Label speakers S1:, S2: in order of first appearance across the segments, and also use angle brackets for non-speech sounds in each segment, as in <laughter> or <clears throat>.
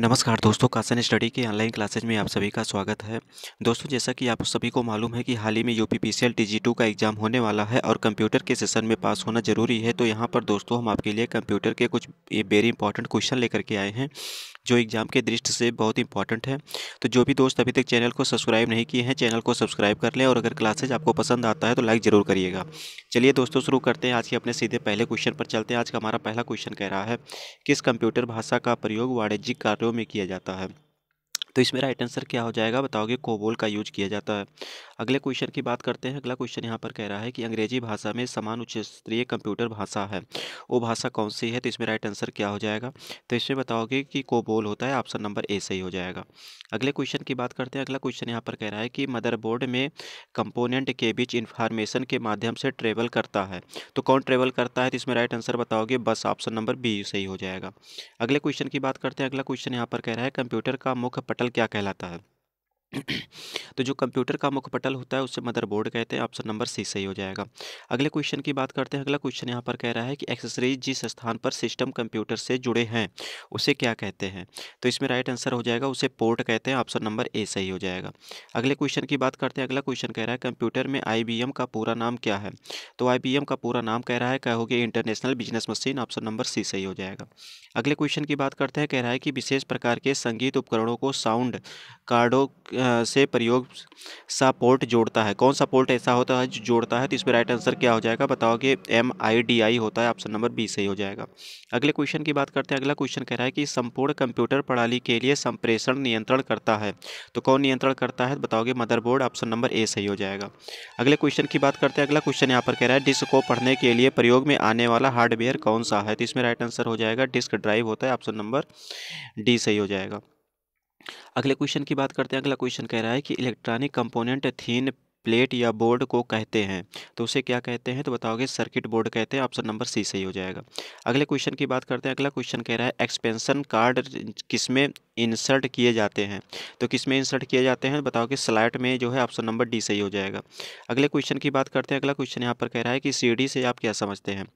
S1: नमस्कार दोस्तों कासन स्टडी के ऑनलाइन क्लासेज में आप सभी का स्वागत है दोस्तों जैसा कि आप सभी को मालूम है कि हाल ही में यू पी टी का एग्ज़ाम होने वाला है और कंप्यूटर के सेशन में पास होना ज़रूरी है तो यहाँ पर दोस्तों हम आपके लिए कंप्यूटर के कुछ वेरी इंपॉर्टेंट क्वेश्चन लेकर के आए हैं जो एग्ज़ाम के दृष्टि से बहुत इंपॉर्टेंट है तो जो भी दोस्त अभी तक चैनल को सब्सक्राइब नहीं किए हैं चैनल को सब्सक्राइब कर लें और अगर क्लासेज आपको पसंद आता है तो लाइक ज़रूर करिएगा चलिए दोस्तों शुरू करते हैं आज के अपने सीधे पहले क्वेश्चन पर चलते हैं आज का हमारा पहला क्वेश्चन कह रहा है किस कंप्यूटर भाषा का प्रयोग वाणिज्यिक कार्यों में किया जाता है तो इसमें राइट आंसर क्या हो जाएगा बताओगे कोबोल का यूज किया जाता है अगले क्वेश्चन की बात करते हैं अगला क्वेश्चन यहाँ पर कह रहा है कि अंग्रेजी भाषा में समान उच्च स्तरीय कंप्यूटर भाषा है वो भाषा कौन सी है तो इसमें राइट आंसर क्या हो जाएगा तो इसमें बताओगे कि कोबोल होता है ऑप्शन नंबर ए सही हो जाएगा अगले क्वेश्चन की बात करते हैं अगला क्वेश्चन यहाँ पर कह रहा है कि मदरबोर्ड में कंपोनेंट के बीच इंफॉर्मेशन के माध्यम से ट्रेवल करता है तो कौन ट्रेवल करता है तो इसमें राइट आंसर बताओगे बस ऑप्शन नंबर बी सही हो जाएगा अगले क्वेश्चन की बात करते हैं अगला क्वेश्चन यहाँ पर कह रहा है कंप्यूटर का मुख्य पटल क्या कहलाता है <clears throat> तो जो कंप्यूटर का मुखपटल होता है उसे मदरबोर्ड कहते हैं ऑप्शन नंबर सी सही हो जाएगा अगले क्वेश्चन की बात करते हैं अगला क्वेश्चन यहाँ पर कह रहा है कि एक्सेसरीज जिस स्थान पर सिस्टम कंप्यूटर से जुड़े हैं उसे क्या कहते हैं तो इसमें राइट आंसर हो जाएगा उसे पोर्ट कहते हैं ऑप्शन नंबर ए सही हो जाएगा अगले क्वेश्चन की बात करते हैं अगला क्वेश्चन कह रहा है कंप्यूटर में आई का पूरा नाम क्या है तो आई का पूरा नाम कह रहा है कहोगे international business machine option number C सही हो जाएगा अगले क्वेश्चन की बात करते हैं कह रहा है कि विशेष प्रकार के संगीत उपकरणों को साउंड कार्डो से प्रयोग सा पोर्ट जोड़ता है कौन सा पोर्ट ऐसा होता है जो जोड़ता है तो इसमें राइट आंसर क्या हो जाएगा बताओ कि एम आई डी आई होता है ऑप्शन नंबर बी सही हो जाएगा अगले क्वेश्चन की बात करते हैं अगला क्वेश्चन कह रहा है कि संपूर्ण कंप्यूटर प्रणाली के लिए संप्रेषण नियंत्रण करता है तो कौन नियंत्रण करता है बताओगे मदरबोर्ड ऑप्शन नंबर ए सही हो जाएगा अगले क्वेश्चन की बात करते हैं अगला क्वेश्चन यहाँ पर कह रहा है डिस्क को पढ़ने के लिए प्रयोग में आने वाला हार्डवेयर कौन सा है तो इसमें राइट आंसर हो जाएगा डिस्क ड्राइव होता है ऑप्शन नंबर डी सही हो जाएगा अगले क्वेश्चन की बात करते हैं अगला क्वेश्चन कह रहा है कि इलेक्ट्रॉनिक कंपोनेंट थीन प्लेट या बोर्ड को कहते हैं तो उसे क्या कहते हैं तो बताओगे सर्किट बोर्ड कहते हैं ऑप्शन नंबर सी सही हो जाएगा अगले क्वेश्चन की बात करते हैं अगला क्वेश्चन कह रहा है एक्सपेंशन कार्ड किसमें इंसर्ट किए जाते हैं तो किसमें इंसर्ट किए जाते हैं बताओगे स्लाइड में जो है ऑप्शन नंबर डी सही हो जाएगा अगले क्वेश्चन की बात करते हैं अगला क्वेश्चन यहाँ पर कह रहा है कि सी से आप क्या समझते हैं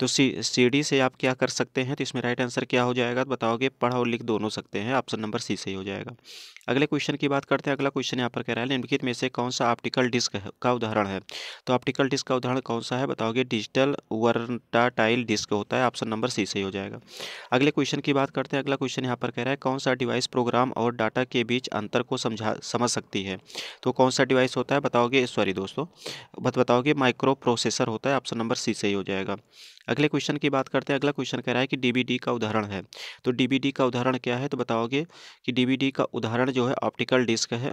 S1: तो सी से आप क्या कर सकते हैं तो इसमें राइट आंसर क्या हो जाएगा तो बताओगे पढ़ा और लिख दोनों सकते हैं ऑप्शन नंबर सी सही हो जाएगा अगले क्वेश्चन की बात करते हैं अगला क्वेश्चन यहाँ पर कह रहा है निम्नलिखित में से कौन सा ऑप्टिकल डिस्क का उदाहरण है तो ऑप्टिकल डिस्क का उदाहरण कौन सा है बताओगे डिजिटल वर्टाटाइल डिस्क होता है ऑप्शन नंबर सी से हो जाएगा अगले क्वेश्चन की बात करते हैं अगला क्वेश्चन यहाँ पर कह रहा है कौन सा डिवाइस प्रोग्राम और डाटा के बीच अंतर को समझा समझ सकती है तो कौन सा डिवाइस होता है बताओगे सॉरी दोस्तों बत बताओगे माइक्रो प्रोसेसर होता है ऑप्शन नंबर सी सही हो जाएगा अगले क्वेश्चन की बात करते हैं अगला क्वेश्चन कह रहा है कि डीवीडी का उदाहरण है तो डीवीडी का उदाहरण क्या है तो बताओगे कि डीवीडी का उदाहरण जो है ऑप्टिकल डिस्क है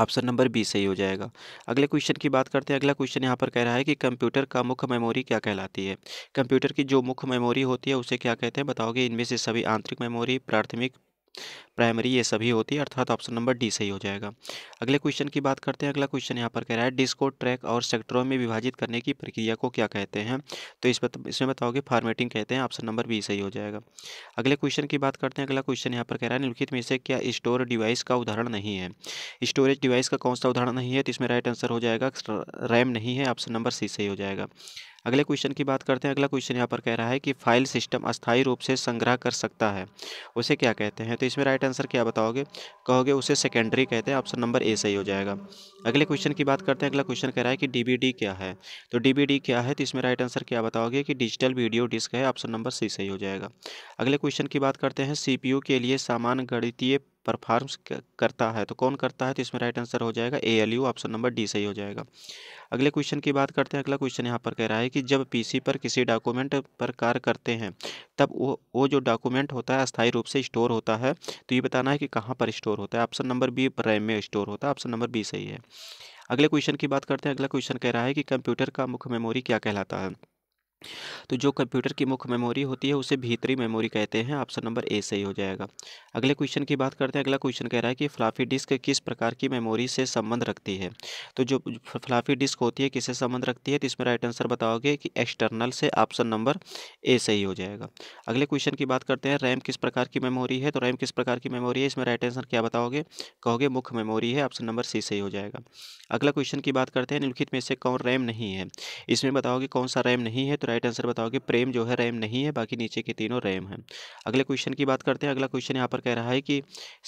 S1: ऑप्शन नंबर बी सही हो जाएगा अगले क्वेश्चन की बात करते हैं अगला क्वेश्चन यहाँ पर कह रहा है कि कंप्यूटर का मुख्य मेमोरी क्या कहलाती है कंप्यूटर की जो मुख्य मेमोरी होती है उसे क्या कहते हैं बताओगे इनमें से सभी आंतरिक मेमोरी प्राथमिक प्राइमरी ये सभी होती है अर्थात ऑप्शन नंबर डी सही हो जाएगा अगले क्वेश्चन की बात करते हैं अगला क्वेश्चन यहाँ पर कह रहा है डिस्को ट्रैक और सेक्टरों में विभाजित करने की प्रक्रिया को क्या कहते हैं तो इस बत, इसमें बताओगे फार्मेटिंग कहते हैं ऑप्शन नंबर बी सही हो जाएगा अगले क्वेश्चन की बात करते हैं अगला क्वेश्चन यहाँ पर कह रहा है निम्नलिखित में से क्या स्टोर डिवाइस का उदाहरण नहीं है स्टोरेज डिवाइस का कौन सा उदाहरण नहीं है तो इसमें राइट आंसर हो जाएगा रैम नहीं है ऑप्शन नंबर सी सही हो जाएगा अगले क्वेश्चन की बात करते हैं अगला क्वेश्चन यहाँ पर कह रहा है कि फाइल सिस्टम अस्थायी रूप से संग्रह कर सकता है उसे क्या कहते हैं तो इसमें राइट आंसर क्या बताओगे कहोगे उसे सेकेंडरी कहते हैं ऑप्शन नंबर ए सही हो जाएगा अगले क्वेश्चन की बात करते हैं अगला क्वेश्चन कह रहा है कि डी क्या है तो डी क्या है तो इसमें राइट आंसर क्या बताओगे कि डिजिटल वीडियो डिस्क है ऑप्शन नंबर सी सही हो जाएगा अगले क्वेश्चन की बात करते हैं सी के लिए सामान गणितीय परफॉर्म्स करता है तो कौन करता है तो इसमें राइट आंसर हो जाएगा A L U option number D सही हो जाएगा अगले क्वेश्चन की बात करते हैं अगला क्वेश्चन यहाँ पर कह रहा है कि जब पीसी पर किसी डॉक्यूमेंट पर कार्य करते हैं तब वो वो जो डॉक्यूमेंट होता है अस्थायी रूप से स्टोर होता है तो ये बताना है कि कहाँ पर स्टोर होता है ऑप्शन नंबर बी रैम में स्टोर होता है ऑप्शन नंबर बी सही है अगले क्वेश्चन की बात करते हैं अगला क्वेश्चन कह रहा है कि कंप्यूटर का मुख्य मेमोरी क्या कहलाता है तो जो कंप्यूटर की मुख्य मेमोरी होती है उसे भीतरी मेमोरी कहते हैं ऑप्शन नंबर ए सही हो जाएगा अगले क्वेश्चन की बात करते हैं अगला क्वेश्चन कह रहा है कि फ्लाफी डिस्क किस प्रकार की मेमोरी से संबंध रखती है तो जो फ्लाफी डिस्क होती है किससे संबंध रखती है तो इसमें राइट आंसर बताओगे कि एक्सटर्नल से ऑप्शन नंबर ए सही हो जाएगा अगले क्वेश्चन की बात करते हैं रैम किस प्रकार की मेमोरी है तो रैम किस प्रकार की मेमोरी है इसमें राइट आंसर क्या बताओगे कहोगे मुख्य मेमोरी है ऑप्शन नंबर सी सही हो जाएगा अगला क्वेश्चन की बात करते हैं निम्नलिखित में से कौन रैम नहीं है इसमें बताओगे कौन सा रैम नहीं है तो राइट आंसर बताओ कि प्रेम जो है रैम नहीं है बाकी नीचे के तीनों रैम हैं अगले क्वेश्चन की बात करते हैं अगला क्वेश्चन यहाँ पर कह रहा है कि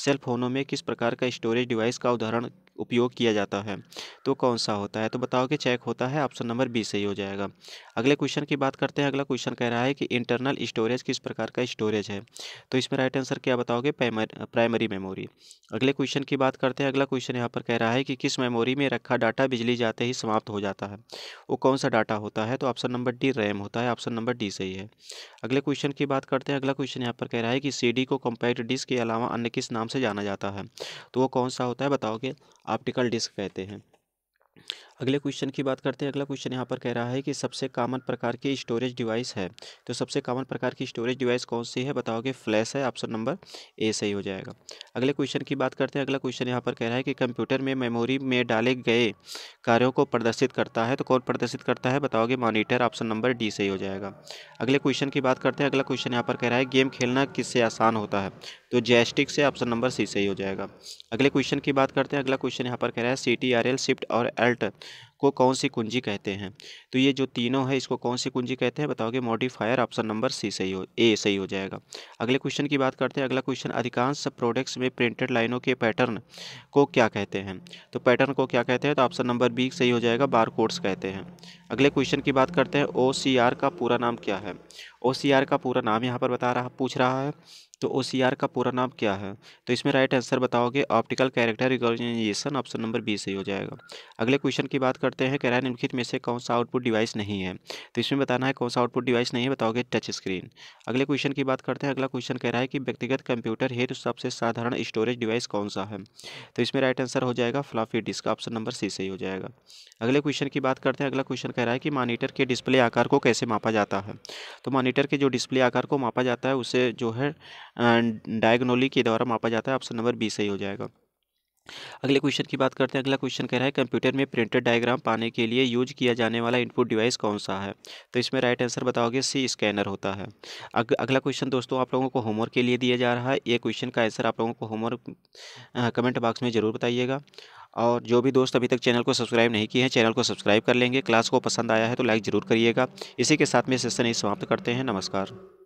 S1: सेल फोनों में किस प्रकार का स्टोरेज डिवाइस का उदाहरण उपयोग किया जाता है तो कौन सा होता है तो बताओ कि चेक होता है ऑप्शन नंबर बी सही हो जाएगा अगले क्वेश्चन की बात करते हैं अगला क्वेश्चन कह रहा है कि इंटरनल स्टोरेज किस प्रकार का स्टोरेज है तो इसमें राइट आंसर क्या बताओगे प्राइमरी मेमोरी अगले क्वेश्चन की बात करते हैं अगला क्वेश्चन यहाँ पर कह रहा है कि किस मेमोरी में रखा डाटा बिजली जाते ही समाप्त हो जाता है वो कौन सा डाटा होता है तो ऑप्शन नंबर डी रैम होता है ऑप्शन नंबर डी सही है अगले क्वेश्चन की बात करते हैं अगला क्वेश्चन यहाँ पर कह रहा है कि सी को कॉम्पैक्ट डिस्क के अलावा अन्य किस नाम से जाना जाता है तो वो कौन सा होता है बताओगे ऑप्टिकल डिस्क कहते हैं अगले क्वेश्चन की बात करते हैं अगला क्वेश्चन यहाँ पर कह रहा है कि सबसे कॉमन प्रकार की स्टोरेज डिवाइस है तो सबसे कॉमन प्रकार की स्टोरेज डिवाइस कौन सी है बताओगे फ्लैश है ऑप्शन नंबर ए सही हो जाएगा अगले क्वेश्चन की बात करते हैं अगला क्वेश्चन यहाँ पर कह रहा है कि कंप्यूटर में मेमोरी में डाले गए कार्यों को प्रदर्शित करता है तो कौन प्रदर्शित करता है बताओगे मॉनिटर ऑप्शन नंबर डी सही हो जाएगा अगले क्वेश्चन की बात करते हैं अगला क्वेश्चन यहाँ पर कह रहा है गेम खेलना किससे आसान होता है तो जैस्टिक से ऑप्शन नंबर सी सही हो जाएगा अगले क्वेश्चन की बात करते हैं अगला क्वेश्चन यहाँ पर कह रहा है C T R L shift और अल्ट को कौन सी कुंजी कहते हैं तो ये जो तीनों है इसको कौन सी कुंजी कहते हैं बताओगे मॉडिफायर ऑप्शन नंबर सी सही हो ए सही हो जाएगा अगले क्वेश्चन की बात करते हैं अगला क्वेश्चन अधिकांश प्रोडक्ट्स में प्रिंटेड लाइनों के पैटर्न को क्या कहते हैं तो पैटर्न को क्या कहते हैं तो ऑप्शन नंबर बी सही हो जाएगा बार कोड्स कहते हैं अगले क्वेश्चन की बात करते हैं ओ का पूरा नाम क्या है ओ का पूरा नाम यहाँ पर बता रहा पूछ रहा है तो ओ का पूरा नाम क्या है तो इसमें राइट आंसर बताओगे optical character recognization option number B से हो जाएगा अगले क्वेश्चन की बात करते हैं कह निम्नलिखित में से कौन सा आउटपुट डिवाइस नहीं है तो इसमें बताना है कौन सा आउटपुट डिवाइस नहीं है बताओगे टच स्क्रीन अगले क्वेश्चन की बात करते हैं अगला क्वेश्चन कह रहा है कि व्यक्तिगत कंप्यूटर है तो सबसे साधारण स्टोरेज डिवाइस कौन सा है तो इसमें राइट आंसर हो जाएगा floppy disk option number C ही हो जाएगा अगले क्वेश्चन की बात करते हैं अगला क्वेश्चन कह रहा है कि मॉनिटर के डिस्प्ले आकार को कैसे मापा जाता है तो मॉनिटर के जो डिस्प्ले आकार को मापा जाता है उसे जो है डायगनोली के द्वारा मापा जाता है ऑप्शन नंबर बी सही हो जाएगा अगले क्वेश्चन की बात करते हैं अगला क्वेश्चन कह रहा है कंप्यूटर में प्रिंटेड डायग्राम पाने के लिए यूज किया जाने वाला इनपुट डिवाइस कौन सा है तो इसमें राइट आंसर बताओगे सी स्कैनर होता है अग, अगला क्वेश्चन दोस्तों आप लोगों को होमवर्क के लिए दिया जा रहा है ये क्वेश्चन का आंसर आप लोगों को होमवर्क कमेंट बॉक्स में ज़रूर बताइएगा और जो भी दोस्त अभी तक चैनल को सब्सक्राइब नहीं किए हैं चैनल को सब्सक्राइब कर लेंगे क्लास को पसंद आया है तो लाइक ज़रूर करिएगा इसी के साथ में सेशन ही समाप्त करते हैं नमस्कार